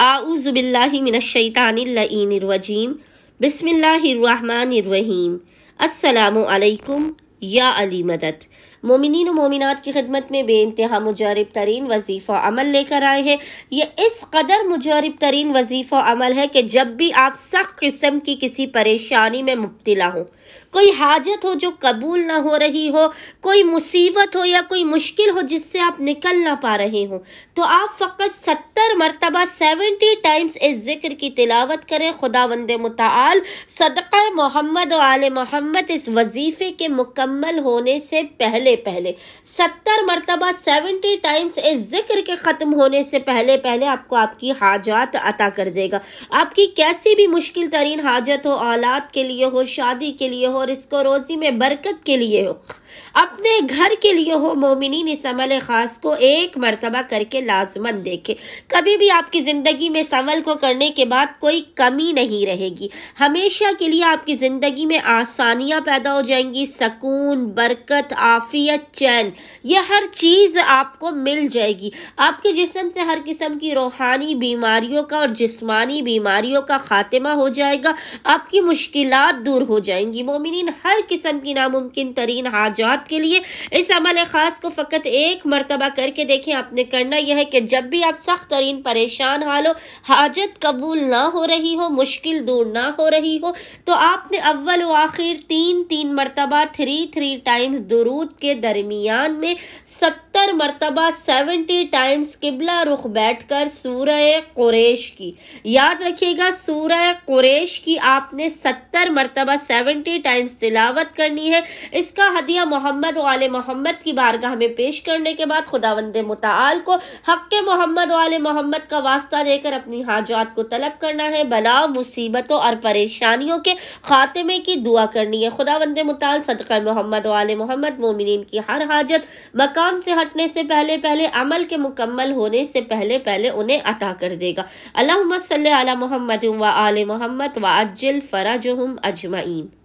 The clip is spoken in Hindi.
أعوذ بالله من الشيطان اللئين الرجيم بسم الله الرحمن الرحيم السلام عليكم या अली मदद मोमिन मोमिनत की खिदमत में बे इंतहा मुजरब तरीन वजीफ़ा अमल लेकर आए हैं यह इस कदर मुजरब तरीन वजीफ़ा अमल है कि जब भी आप सख्त किस्म की किसी परेशानी में मुबतला हों कोई हाजत हो जो कबूल ना हो रही हो कोई मुसीबत हो या कोई मुश्किल हो जिससे आप निकल ना पा रहे हो तो आप फ़कत सत्तर मरतबा सेवेंटी टाइम्स इस जिक्र की तिलावत करें खुदा वंद मताल सदक़ मोहम्मद आल मोहम्मद इस वजीफ़े के मुकम्मल मुकम्मल होने से पहले पहले सत्तर मरतबा सेवेंटी टाइम्स इस जिक्र के ख़त्म होने से पहले पहले आपको आपकी हाजात अता कर देगा आपकी कैसी भी मुश्किल तरीन हाजत हो औलाद के लिए हो शादी के लिए हो रिस्को रोज़ी में बरकत के लिए हो अपने घर के लिए हो मोमिन इस अमल ख़ास को एक मरतबा करके लाजमन देखे कभी भी आपकी ज़िंदगी में इस अमल को करने के बाद कोई कमी नहीं रहेगी हमेशा के लिए आपकी ज़िंदगी में आसानियां पैदा हो जाएंगी सकून बरकत आफियत चैन यह हर चीज़ आपको मिल जाएगी आपके जिसम से हर किस्म की रूहानी बीमारियों का और जिसमानी बीमारियों का खात्मा हो जाएगा आपकी मुश्किल दूर हो जाएंगी मोमिन हर किस्म की नामुमकिन तरीन हाज हाजात के लिए इस अमल ख़ास को फ़कत एक मरतबा करके देखें आपने करना यह है कि जब भी आप सख्त तरीन परेशान हालो हाजत कबूल ना हो रही हो मुश्किल दूर ना हो रही हो तो आपने अव्वल व आखिर तीन तीन मरतबा थ्री थ्री टाइम्स दरूद के दरमियान में सत्तर मरतबा सेवेंटी टाइम्स किबला रुख बैठ कर सूर कुरेश की याद रखिएगा सूरह कुरेश की आपने सत्तर मरतबा सेवेंटी टाइम्स तिलावत करनी है इसका हदिया मोहम्मद वाल मोहम्मद की बारगाह में पेश करने के बाद खुदावंद मताल को हक मोहम्मद वाल मोहम्मद का वास्ता देकर अपनी हाजात को तलब करना है बलाव मुसीबतों और परेशानियों के खात्मे की दुआ करनी है खुदावंद मताल सदक़ मोहम्मद वाल मोहम्मद मोमिन की हर हाजत मकाम से हटने से पहले पहले अमल के मुकम्मल होने से पहले पहले उन्हें अता कर देगा अल्लाह मोहम्मद व आल मोहम्मद व अज्जिल फ़राजहम अजमाइन